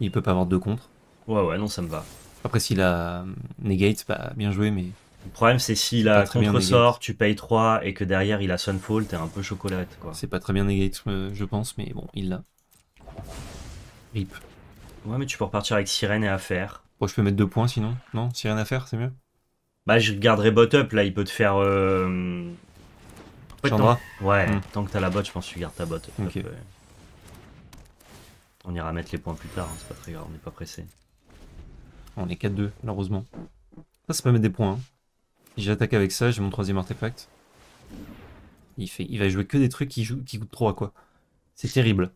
Il peut pas avoir deux contre. Ouais ouais non ça me va. Après s'il a negate, bah bien joué mais. Le problème c'est s'il a contre-sort, tu payes 3 et que derrière il a sunfall, t'es un peu chocolat quoi. C'est pas très bien negate euh, je pense mais bon il l'a. Rip. Ouais mais tu peux repartir avec sirène et affaire. Bon oh, je peux mettre deux points sinon. Non, sirène affaire c'est mieux. Bah, je garderai bot-up, là, il peut te faire... Euh... Ouais, tant... Hmm. ouais tant que t'as la botte, je pense que tu gardes ta botte. Ok. Euh, on ira mettre les points plus tard, hein, c'est pas très grave, on n'est pas pressé. On est 4-2, malheureusement. Ça, ça peut mettre des points. Hein. J'attaque avec ça, j'ai mon troisième artefact. Il, fait, il va jouer que des trucs qui, jouent, qui coûtent 3, quoi. C'est terrible.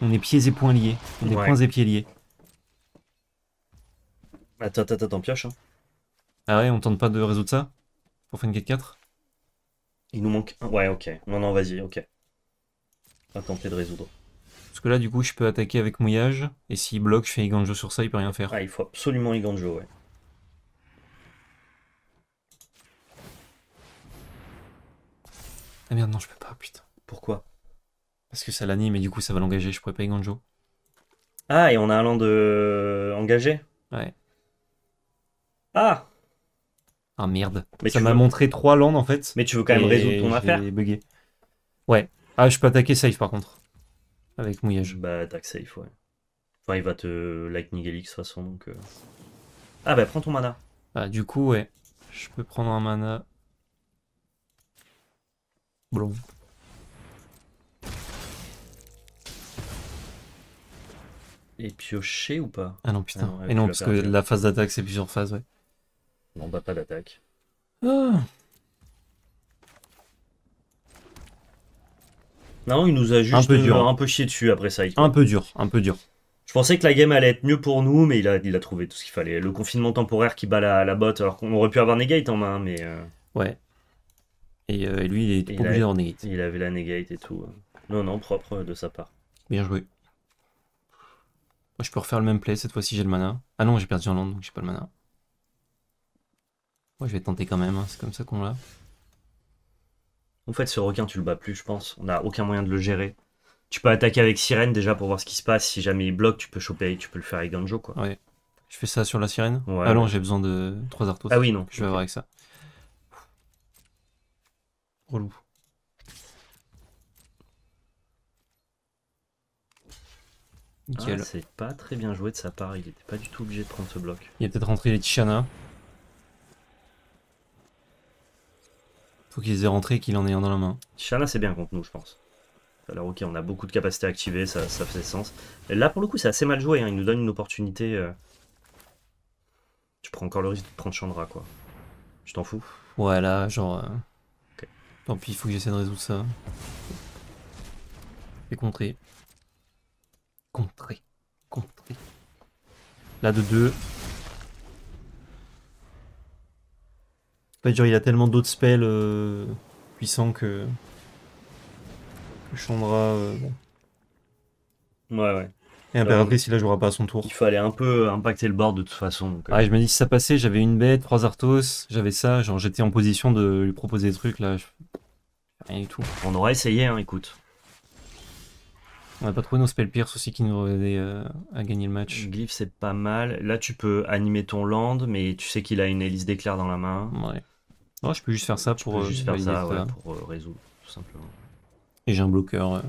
On est pieds et poings liés. On est points et pieds liés. Attends, attends, attends, pioche. Hein. Ah ouais, on tente pas de résoudre ça Pour Funket 4 Il nous manque un. Ouais, ok. Non, non, vas-y, ok. On va tenter de résoudre. Parce que là, du coup, je peux attaquer avec mouillage. Et s'il bloque, je fais Iganjo sur ça, il peut rien faire. Ah, il faut absolument Iganjo, ouais. Ah merde, non, je peux pas, putain. Pourquoi Parce que ça l'anime et du coup, ça va l'engager, je pourrais pas Iganjo. Ah, et on a un land de... Euh, engagé Ouais. Ah ah merde. Mais ça m'a montré trois landes en fait. Mais tu veux quand même résoudre ton affaire. Ouais. Ah, je peux attaquer safe par contre. Avec mouillage. Bah, attaque safe, ouais. Enfin, il va te lightning helix de toute façon donc. Euh. Ah, bah, prends ton mana. Ah, du coup, ouais. Je peux prendre un mana. Blond. Et piocher ou pas Ah non, putain. Ah Et non, parce que hein. la phase d'attaque, c'est plusieurs phases, ouais. Non, bah pas d'attaque. Ah. Non, il nous a juste un peu, euh, hein. un peu chié dessus après ça. Un peu dur, un peu dur. Je pensais que la game allait être mieux pour nous, mais il a, il a trouvé tout ce qu'il fallait. Le confinement temporaire qui bat la, la botte, alors qu'on aurait pu avoir Negate en main, mais... Euh, ouais. Euh, et lui, il était obligé d'avoir Negate. Il avait la Negate et tout. Non, non, propre de sa part. Bien joué. Moi, je peux refaire le même play, cette fois-ci j'ai le mana. Ah non, j'ai perdu en land, donc j'ai pas le mana. Moi, je vais tenter quand même, hein, c'est comme ça qu'on l'a. En fait, ce requin, tu le bats plus, je pense. On n'a aucun moyen de le gérer. Tu peux attaquer avec sirène déjà pour voir ce qui se passe. Si jamais il bloque, tu peux choper, tu peux le faire avec Ganjo, quoi. Ouais. Je fais ça sur la sirène ouais, Ah j'ai besoin de 3 artos. Ah oui, non. Je vais voir avec ça. Relou. Ah, c'est pas très bien joué de sa part, il était pas du tout obligé de prendre ce bloc. Il est peut-être rentré les Tishana. Faut qu'ils aient rentré qu'il en ait un dans la main. Shanna, c'est bien contre nous, je pense. Alors ok, on a beaucoup de capacités activées, ça, ça fait sens. Là, pour le coup, c'est assez mal joué, hein. il nous donne une opportunité. Euh. Tu prends encore le risque de prendre Chandra, quoi. Je t'en fous Ouais, là, genre... Euh... Tant pis, il faut que j'essaie de résoudre ça. Et contrer. Contrer. Contrer. Là, de 2, il a tellement d'autres spells euh, puissants que. Chandra. Euh, ouais, ouais. Et Impératrice, euh, il la jouera pas à son tour. Il fallait un peu impacter le board de toute façon. Ah, je me dis, si ça passait, j'avais une bête, trois Arthos, j'avais ça, genre j'étais en position de lui proposer des trucs là. Rien du tout. On aurait essayé, hein, écoute. On n'a pas trouvé nos spells pierce aussi qui nous ont aidé à gagner le match. Glyph, c'est pas mal. Là, tu peux animer ton land, mais tu sais qu'il a une hélice d'éclair dans la main. Ouais. Non, je peux juste faire ça pour. Euh, euh, résoudre, tout simplement. Et j'ai un bloqueur euh,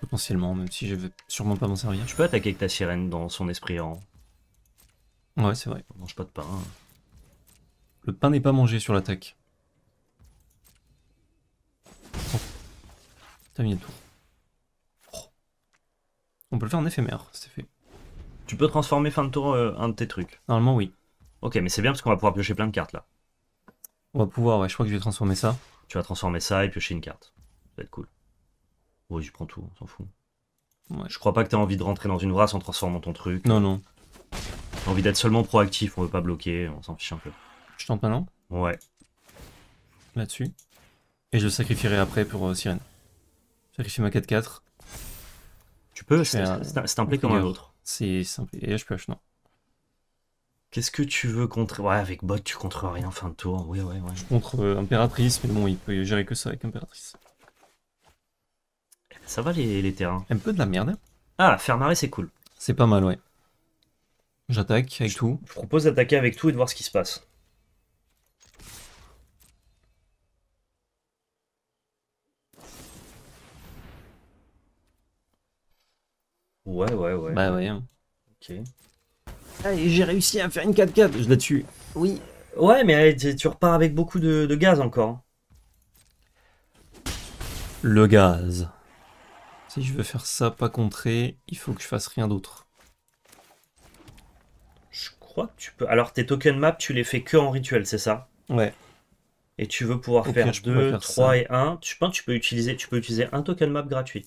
potentiellement, même si je vais sûrement pas m'en servir. Tu peux attaquer avec ta sirène dans son esprit en hein. Ouais, c'est vrai. On mange pas de pain. Le pain n'est pas mangé sur l'attaque. Oh. T'as le tour. Oh. On peut le faire en éphémère, c'est fait. Tu peux transformer fin de tour un de tes trucs. Normalement, oui. Ok, mais c'est bien parce qu'on va pouvoir piocher plein de cartes là. On va pouvoir, ouais, je crois que je vais transformer ça. Tu vas transformer ça et piocher une carte. Ça va être cool. Oui, je prends tout, on s'en fout. Je crois pas que t'as envie de rentrer dans une race en transformant ton truc. Non, non. envie d'être seulement proactif, on veut pas bloquer, on s'en fiche un peu. Je tente non Ouais. Là-dessus. Et je le sacrifierai après pour euh, Sirène. Sacrifier ma 4-4. Tu peux, c'est un, play comme un autre. C'est simple. Et je HPH, non. Qu'est-ce que tu veux contre... Ouais, avec bot, tu contres rien fin de tour. Oui, ouais, ouais. Je contre euh, Impératrice, mais bon, il peut gérer que ça avec Impératrice. Ça va les, terrains Un peu de la merde. Ah, la c'est cool. C'est pas mal, ouais. J'attaque avec tout. Je propose d'attaquer avec tout et de voir ce qui se passe. Ouais, ouais, ouais. Bah ouais. Hein. Ok. Ah, et j'ai réussi à faire une 4 4 Je la Oui. Ouais, mais tu, repars avec beaucoup de, gaz encore. Hein. Le gaz. Si je veux faire ça, pas contrer, il faut que je fasse rien d'autre. Je crois que tu peux... Alors, tes token map, tu les fais que en rituel, c'est ça Ouais et tu veux pouvoir faire 2, 3 et 1, tu, tu peux utiliser tu peux utiliser un token map gratuit.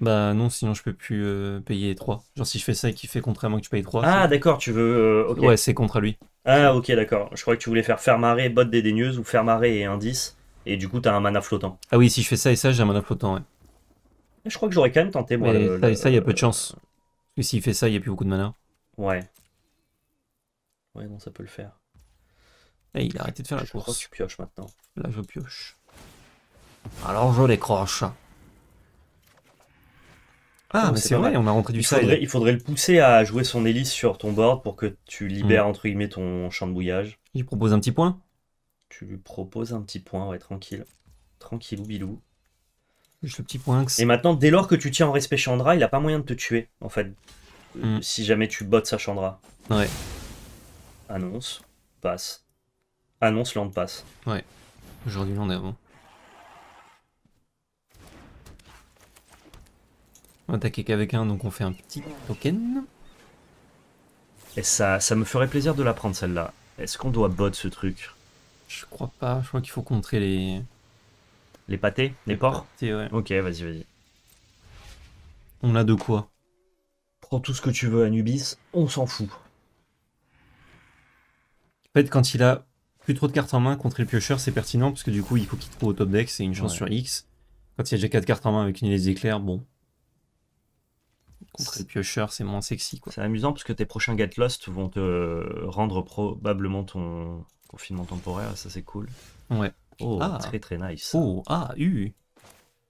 Bah non, sinon je peux plus euh, payer 3. Genre si je fais ça et qu'il fait contrairement que tu payes 3. Ah d'accord, tu veux... Euh, ouais, c'est contre lui. Ah ok, d'accord. Je crois que tu voulais faire faire marée, botte dédaigneuse ou faire et indice. Et du coup, t'as un mana flottant. Ah oui, si je fais ça et ça, j'ai un mana flottant, ouais. Je crois que j'aurais quand même tenté, moi. ça et ça, il y a peu de chance. Et s'il fait ça, il n'y a plus beaucoup de mana. Ouais. Ouais, non, ça peut le faire. Et eh, il a arrêté de faire la course. maintenant. Là, je pioche. Alors je croche ah, mais c'est vrai, on a rentré du il Faudrait, il faudrait le pousser à jouer son hélice sur ton board pour que tu hmm. libères, entre guillemets, ton champ de bouillage. Il propose un petit point Tu lui proposes un petit point, ouais, tranquille. Tranquille, ou bilou. Juste le petit point. Et maintenant, dès lors que tu tiens en respect Chandra, il a pas moyen de te tuer, en fait. Euh, hmm. Si jamais tu bottes sa Chandra. Ouais. Annonce, passe. Annonce, land passe. Ouais. Aujourd'hui, on est avant. On va attaquer qu'avec un, donc on fait un petit token. Et ça, ça me ferait plaisir de la prendre celle-là. Est-ce qu'on doit bot ce truc Je crois pas, je crois qu'il faut contrer les... Les pâtés Les, porcs Ok, vas-y, vas-y. On a de quoi Prends tout ce que tu veux, Anubis, on s'en fout. En fait, quand il a plus trop de cartes en main, contre le piocheur, c'est pertinent, parce que du coup, il faut qu'il trouve au top deck, c'est une chance sur X. Quand il y a déjà 4 cartes en main avec une les éclairs, bon, Contre les piocheurs, c'est moins sexy. quoi. C'est amusant parce que tes prochains Get Lost vont te rendre probablement ton confinement temporaire, ça c'est cool. Ouais. Oh, ah. très très nice. Oh, ah, U.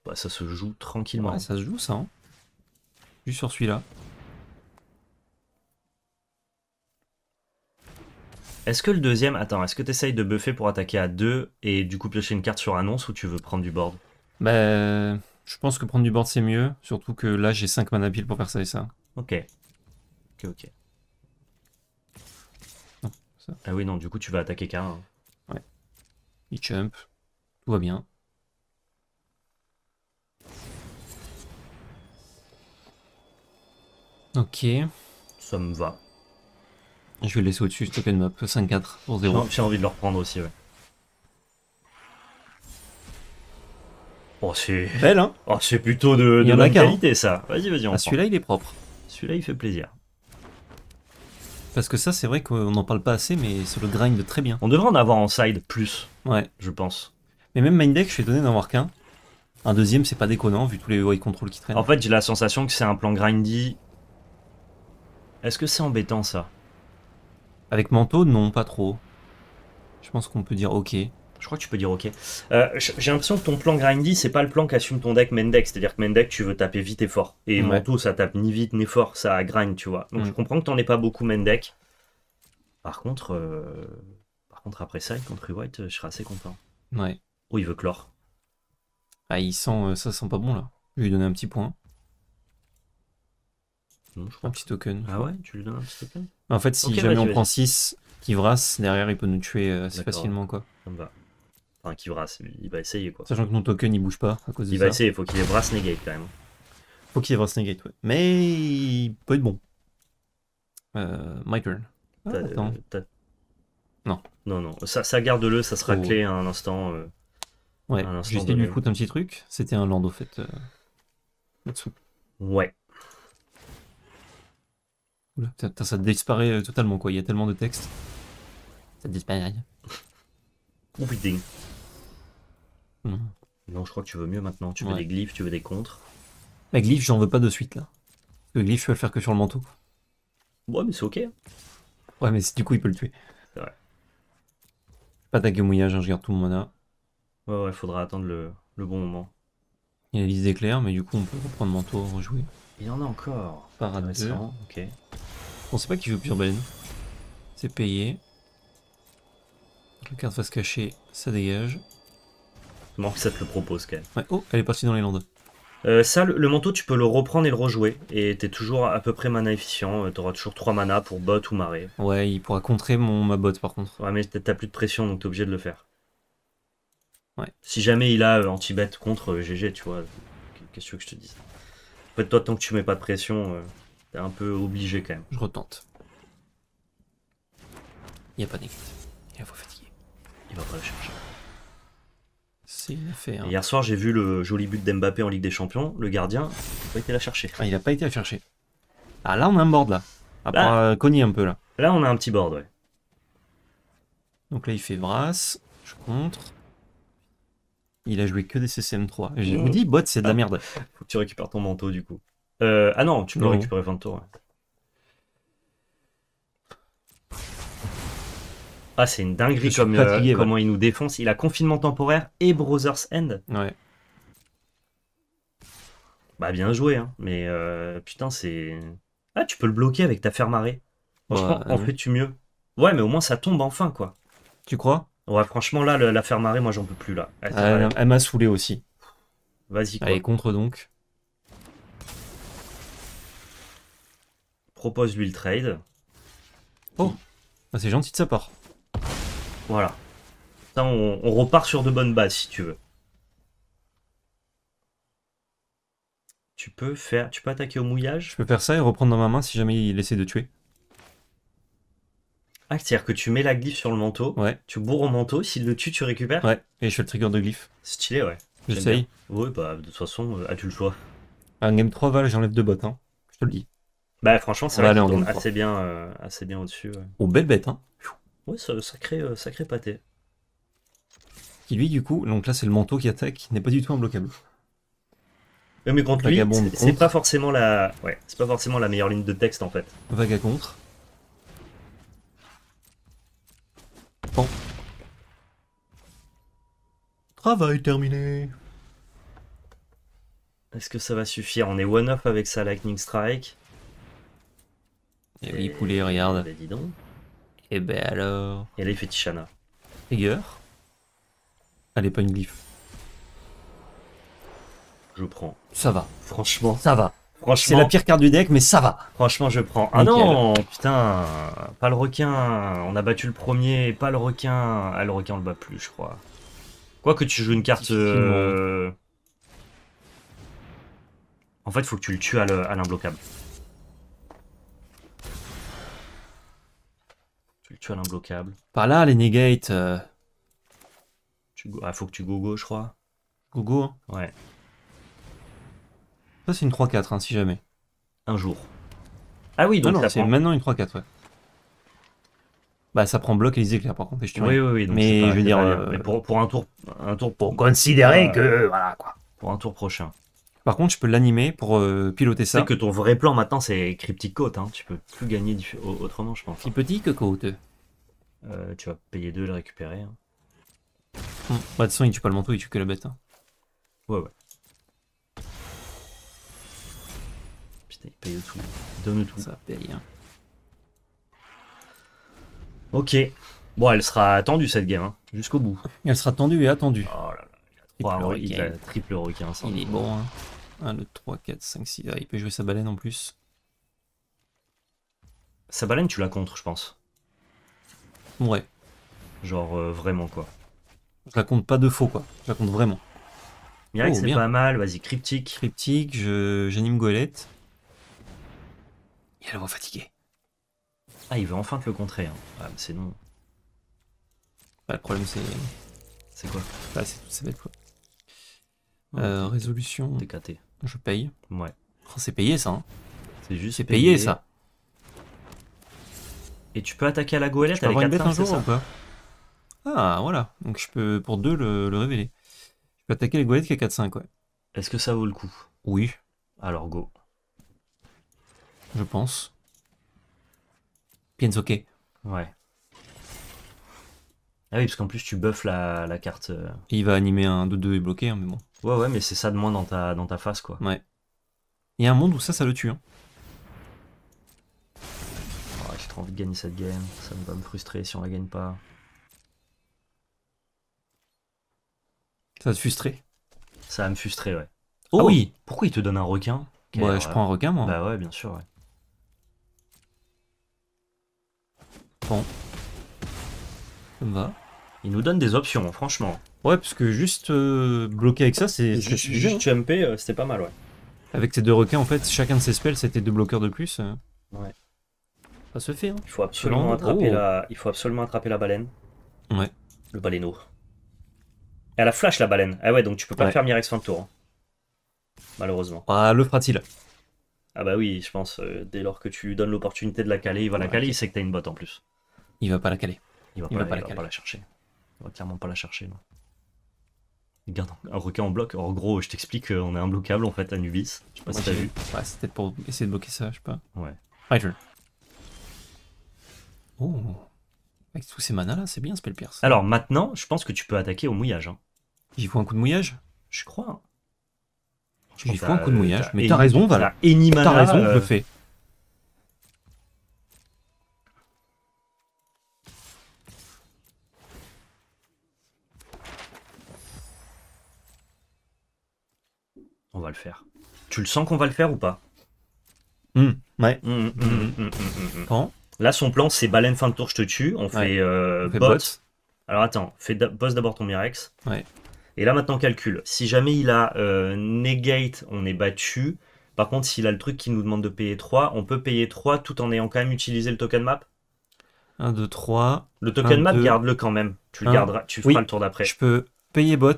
Bah, ça se joue tranquillement. Ouais, ah, ça se joue ça. Hein. Juste sur celui-là. Est-ce que le deuxième. Attends, est-ce que tu essayes de buffer pour attaquer à deux et du coup piocher une carte sur annonce ou tu veux prendre du board Bah. Je pense que prendre du board c'est mieux, surtout que là j'ai 5 mana pile pour faire ça et ça. Ok. Ok, ok. Ah oui, non, du coup tu vas attaquer car. Ouais. Il jump, tout va bien. Ok. Ça me va. Je vais le laisser au-dessus, stop and map, 5-4 pour 0. J'ai envie de le reprendre aussi, ouais. Oh, c'est. Belle, hein oh, C'est plutôt de, de hein. qualité, ça. Vas-y, vas-y, on ah, Celui-là, il est propre. Celui-là, il fait plaisir. Parce que ça, c'est vrai qu'on n'en parle pas assez, mais c'est le grind très bien. On devrait en avoir en side plus. Ouais. Je pense. Mais même Mind Deck, je suis donné d'en avoir qu'un. Un deuxième, c'est pas déconnant, vu tous les way control qui traînent. En fait, j'ai la sensation que c'est un plan grindy. Est-ce que c'est embêtant, ça Avec manteau, non, pas trop. Je pense qu'on peut dire ok. Je crois que tu peux dire OK. Euh, j'ai l'impression que ton plan grindy, c'est pas le plan qu'assume ton deck main C'est-à-dire que main tu veux taper vite et fort. Et Manto, ça tape ni vite ni fort, ça grind, tu vois. Donc mm. je comprends que t'en aies pas beaucoup main Par contre, euh, par contre après ça, contre White, euh, je serais assez content. Ouais. Oh, il veut clore. Ah, il sent, ça sent pas bon là. Je vais lui donner un petit point. je un petit token. Ah ouais, tu lui donnes un petit token En fait, si jamais on prend 6, Kivras, derrière, il peut nous tuer assez facilement quoi. Ça me va qui brasse, il va essayer quoi. Sachant que mon token il bouge pas à cause de il ça. Il va essayer, faut qu'il ait brasse negate quand même. Faut qu'il ait brasse negate, ouais. Mais il peut être bon. Euh, Michael ah, euh, non. Non, non. Ça, garde-le, ça sera oh. clé un instant. Euh, ouais, Juste essayé de lui foutre un petit truc. C'était un land au fait. Ouais. ça disparaît totalement quoi. Il y a tellement de textes. Ça disparaît. Oh putain. Mm. Non. je crois que tu veux mieux maintenant. Tu veux des glyphes, tu veux des contres. La glyphes, j'en veux pas de suite là. Le glyphe, je peux le faire que sur le manteau. Ouais, mais c'est ok. Hein. Ouais, mais du coup, il peut le tuer. C'est vrai. Pas d'attaque mouillage, hein, je garde tout mon mana. Ouais, ouais, faudra attendre le, bon moment. Il y a liste d'éclairs, mais du coup, on peut reprendre manteau, rejouer. Il y en a encore. Parade Ok. On sait pas qui joue pure baleine. C'est payé. La carte va se cacher, ça dégage que ça te le propose quand même. Oh, elle est partie dans les Landes. Euh, ça, le, manteau, tu peux le reprendre et le rejouer. Et t'es toujours à peu près mana efficient. Euh, t'auras toujours 3 mana pour bot ou marée. Ouais, il pourra contrer mon, ma bot par contre. Ouais, mais t'as plus de pression donc t'es obligé de le faire. Ouais. Si jamais il a euh, anti-bet contre GG, euh, tu vois, qu'est-ce que je te dise En fait, toi, tant que tu mets pas de pression, t'es un peu obligé quand même. Je retente. Il n'y a pas d'équipe. Il est fatigué. Il va pas le chercher. Fait, Hier soir, j'ai vu le joli but d'Mbappé en Ligue des Champions. Le gardien, il n'a pas été la chercher. Ah, il n'a pas été la chercher. Ah là, on a un board là. À part euh, un peu là. Là, on a un petit board, ouais. Donc là, il fait Brasse. Je contre. Il a joué que des CCM3. Je vous mmh. dis, bot, c'est de la ah. merde. Faut que tu récupères ton manteau du coup. Euh, ah non, tu peux récupérer 20 tours. Ouais. Ah, c'est une dinguerie comme, euh, comment il nous défonce. Il a confinement temporaire et Brothers End. Ouais. Bah, bien joué, hein. Mais euh, putain, c'est. Ah, tu peux le bloquer avec ta ferme marée. en fait tu mieux Ouais, mais au moins ça tombe enfin, quoi. Tu crois Ouais, franchement, là, la ferme marée, moi, j'en peux plus, là. Ah, elle, m'a saoulé aussi. Vas-y, quoi. Allez, contre donc. Propose-lui le trade. Oh, ah, c'est gentil de sa part. Voilà. on, repart sur de bonnes bases, si tu veux. Tu peux faire, tu peux attaquer au mouillage. Je peux faire ça et reprendre dans ma main si jamais il essaie de tuer. Ah, c'est-à-dire que tu mets la glyphe sur le manteau, ouais. tu bourres au manteau, s'il le tue, tu récupères Ouais, et je fais le trigger de glyphe. Stylé, ouais. J'essaye. Oui, bah, de toute façon, euh, as-tu le choix Un game 3, Val, j'enlève deux bottes, hein. je te le dis. Bah, franchement, ça va aller assez bien, euh, assez bien au-dessus. Au Oh, belle bête, hein. Ouais, ça, sacré, sacré euh, pâté. Qui lui, du coup, donc là c'est le manteau qui attaque, n'est pas du tout imbloquable. Oui, mais contre lui, c'est pas forcément la, ouais, c'est pas forcément la meilleure ligne de texte en fait. Vague à contre. Bon. Travail terminé. Est-ce que ça va suffire On est one off avec sa Lightning Strike. Et, oui, poulet, regarde. Eh ben, dis donc. Et eh ben alors. Et est il fait Tishana. Elle est pas une glyphe. Je prends. Ça va. Franchement. Ça va. Franchement. C'est la pire carte du deck, mais ça va. Franchement, je prends. Ah non, putain. Pas le requin. On a battu le premier. Pas le requin. Ah, le requin, on le bat plus, je crois. Quoique tu joues une carte. Euh, en fait, faut que tu le tues à l'imbloquable. tu as imbloquable. Par là, les negates. Euh, ah, faut que tu gogo, je crois. Gogo hein. Ouais. Ça, c'est une 3-4, hein, si jamais. Un jour. Ah oui, donc ah ça c'est maintenant une 3-4, ouais. Bah, ça prend bloc et les éclairs, par contre, Oui, oui, oui. mais je veux dire. Euh, pour, pour, un tour. Un tour pour considérer euh, que. Voilà, quoi. Pour un tour prochain. Par contre, je peux l'animer pour piloter ça. c'est que ton vrai plan maintenant, c'est Cryptic Coat. Hein. Tu peux plus gagner autrement, je pense. Hein. Petit que Coat. Euh, tu vas payer 2 le récupérer. Hein. Bah, de toute façon, il tue pas le manteau, il tue que la bête. Hein. Ouais, ouais. Putain, il paye tout. Donne tout. Ça paye. Hein. Ok. Bon, elle sera attendue cette game, hein. jusqu'au bout. Elle sera tendue et attendue. Oh là là, il a, triple requin. Ça. Il est bon. Hein. 1, 2, 3, 4, 5, 6. il peut jouer sa baleine en plus. Sa baleine, tu la contre, je pense. Ouais. Genre euh, vraiment quoi. Je raconte pas de faux quoi, je raconte compte vraiment. Oh, bien c'est pas mal, vas-y, cryptique. Cryptique, j'anime je... Il a la voix fatiguée. Ah, il veut enfin que le contraire ah, c'est non. Bah, le problème c'est. C'est quoi Bah, c'est tout, c'est bête quoi. Euh, résolution. Je paye. Ouais. Oh, c'est payé ça. Hein. C'est juste. C'est payé ça. Et tu peux attaquer à la goélette avec une bête un ou pas Ah, voilà. Donc je peux, pour deux, le, révéler. Je peux attaquer la goélette qui a 4-5, ouais. Est-ce que ça vaut le coup Oui. Alors go. Je pense. ok Ouais. Ah oui, parce qu'en plus tu buffes la, carte. Euh. il va animer un 2-2 et bloquer, hein, mais bon. Ouais, ouais, mais c'est ça de moins dans ta, dans ta face, quoi. Ouais. Il y a un monde où ça, ça le tue. hein envie de gagner cette game, ça va me frustrer si on la gagne pas. Ça va te frustrer Ça va me frustrer, ouais. Oh ah oui. Pourquoi il te donne un requin Ouais, je prends un requin, moi. Bah ouais, bien sûr, ouais. Bon. Ça va. Il nous donne des options, franchement. Ouais, parce que juste euh, bloquer avec ça, c'est... Juste, juste MP, euh, c'était pas mal, ouais. Avec ces deux requins, en fait, chacun de ses spells, c'était deux bloqueurs de plus. Euh. Ouais se hein. Il, faut absolument attraper la... Il faut absolument attraper la baleine. Ouais. Le baleineau. Elle a flash la baleine. Ah ouais, donc tu peux pas faire Mirex fin de tour. Hein. Malheureusement. Ah, le fera il Ah bah oui, je pense. Euh, dès lors que tu lui donnes l'opportunité de la caler, il va la caler. Il sait que t'as une botte en plus. Il va pas la caler. Il va, pas, la, chercher. Il va clairement pas la chercher. Non. Regarde, un requin en bloc. En gros, je t'explique, euh, on est imbloquable en fait à Nubis. Je sais pas si t'as vu. c'était pour essayer de bloquer ça, je sais pas. Ouais. Oh, avec tous ces manas là, c'est bien Pierce Alors maintenant, je pense que tu peux attaquer au mouillage. Hein. J'y vois un coup de mouillage Je crois. Hein. J'y vois un coup de mouillage, mais t'as raison, voilà. T'as raison, je le euh, fais. On va le faire. Tu le sens qu'on va le faire ou pas hmm, Ouais. Hmm, hmm, Là, son plan, c'est baleine fin de tour, je te tue. On fait, euh, bot. Alors attends, fais boss d'abord ton Mirex. Et là, maintenant, calcule. Si jamais il a euh, negate, on est battu. Par contre, s'il a le truc qui nous demande de payer 3, on peut payer 3 tout en ayant quand même utilisé le token map 1, 2, 3. Le token map, garde-le quand même. Tu le garderas, tu feras le tour d'après. Je peux payer bot,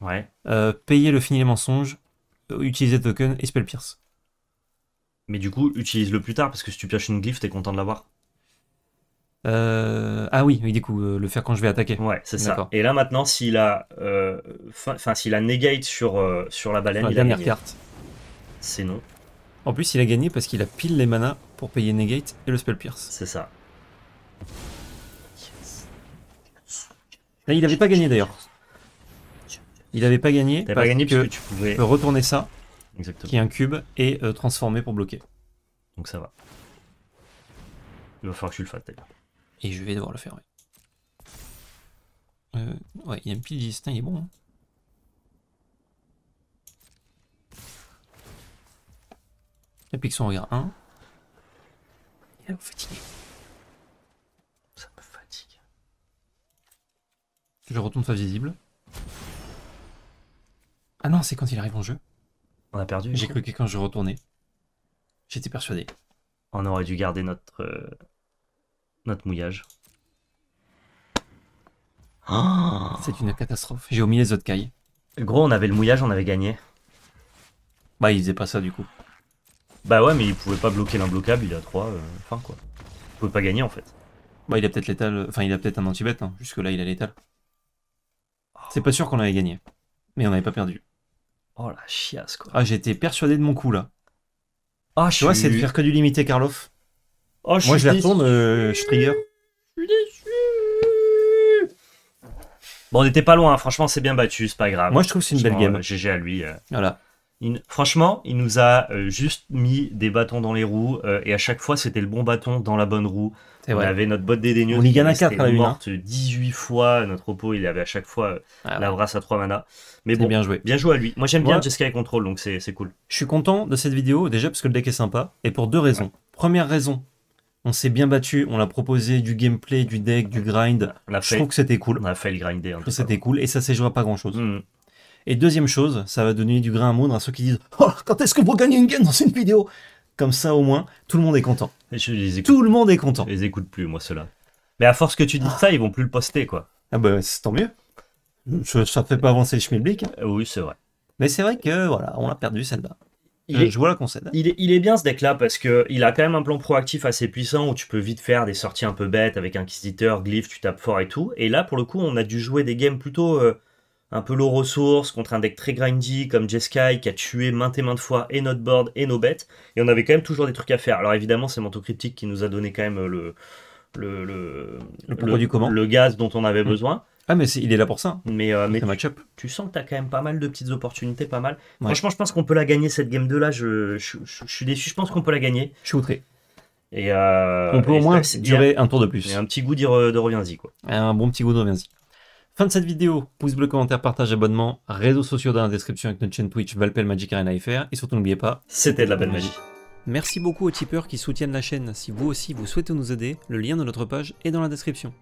ouais. Euh, payer le fini les mensonges, utiliser token et spell pierce. Mais du coup, utilise-le plus tard parce que si tu pioches une glyphe, t'es content de l'avoir. Euh, ah oui, mais du coup, euh, le faire quand je vais attaquer. Ouais, c'est ça. Et là maintenant, s'il a, euh, enfin, s'il a negate sur, sur la baleine, la dernière carte. C'est non. En plus, il a gagné parce qu'il a pile les manas pour payer negate et le spell pierce. C'est ça. il n'avait pas gagné d'ailleurs. Il avait pas gagné parce pas gagné que, tu pouvais retourner ça, qui est un cube, et transformer pour bloquer. Donc ça va. Il va falloir que tu le fasses d'ailleurs. Et je vais devoir le faire, ouais. Euh, ouais, il y a un petit distinct, il est bon. Hein. Applique son regard 1. Hein. Il est fatigué. Ça me fatigue. Je retourne face visible. Ah non, c'est quand il arrive en jeu. On a perdu. J'ai cru que quand je retournais, j'étais persuadé. On aurait dû garder notre euh, notre mouillage. Ah. C'est une catastrophe. J'ai omis les autres cailles. Gros, on avait le mouillage, on avait gagné. Bah, il faisait pas ça du coup. Bah ouais, mais il pouvait pas bloquer l'imbloquable, il a 3, euh, fin quoi. Il pouvait pas gagner en fait. Bah, il a peut-être l'étal, euh, enfin, il a peut-être un anti bête hein. jusque-là, il a l'étal. C'est pas sûr qu'on avait gagné, mais on avait pas perdu. Oh la chiasse quoi. Ah, j'étais persuadé de mon coup là. Ah, je tu vois, c'est de faire que du limité Karloff. Oh, je Moi, je les retourne, je euh, trigger. Je suis déçu. Bon, on n'était pas loin, hein. franchement, c'est bien battu, c'est pas grave. Moi, je trouve que c'est une belle game. GG à lui. Euh. Voilà. franchement, il nous a euh, juste mis des bâtons dans les roues et à chaque fois, c'était le bon bâton dans la bonne roue. On avait notre botte dédaigneuse. On y gagne à 4 même morte 18 fois. Notre repos, il avait à chaque fois ah la brasse à 3 mana. Mais bon, bien joué. Bien joué à lui. Moi, j'aime ouais. bien et Control, donc c'est cool. Je suis content de cette vidéo déjà parce que le deck est sympa et pour deux raisons. Première raison, on s'est bien battu, on l'a proposé du gameplay, du deck, du grind. je trouve que c'était cool. On a fait le grinder. C'était cool et ça s'est joué pas grand chose. Mm. Et deuxième chose, ça va donner du grain à moudre à ceux qui disent oh, quand est-ce qu'on vous gagner une game dans une vidéo Comme ça, au moins, tout le monde est content. Tout le monde est content. Je les écoute plus, moi, ceux-là. Mais à force que tu dis ça, ils vont plus le poster, quoi. Ah bah, c'est tant mieux. ça fait pas avancer le schmilblick. Euh, oui, c'est vrai. Mais c'est vrai que, voilà, on l'a perdu, celle-là il est, la concède. Il est, bien ce deck-là parce qu'il a quand même un plan proactif assez puissant où tu peux vite faire des sorties un peu bêtes avec Inquisiteur, Glyph, tu tapes fort et tout. Et là, pour le coup, on a dû jouer des games plutôt euh, un peu low ressources contre un deck très grindy comme Jeskai qui a tué maintes et maintes fois et notre board et nos bêtes. Et on avait quand même toujours des trucs à faire. Alors évidemment, c'est Manto Cryptique qui nous a donné quand même le, le, le, gaz dont on avait mm. besoin. Ah, mais il est là pour ça. Mais, euh, tu, tu, sens que tu as quand même pas mal de petites opportunités, pas mal. Franchement, je pense qu'on peut la gagner cette game 2 là. Je, suis déçu, je pense qu'on peut la gagner. Je suis outré. Et euh, On peut au moins durer un, tour de plus. un petit goût de, reviens-y. quoi. Un bon petit goût de reviens-y. Fin de cette vidéo, pouce bleu, commentaire, partage, abonnement, réseaux sociaux dans la description avec notre chaîne Twitch, Valpel Magic Arena FR. Et surtout, n'oubliez pas, c'était de la belle magie. Merci beaucoup aux tipeurs qui soutiennent la chaîne. Si vous aussi vous souhaitez nous aider, le lien de notre page est dans la description.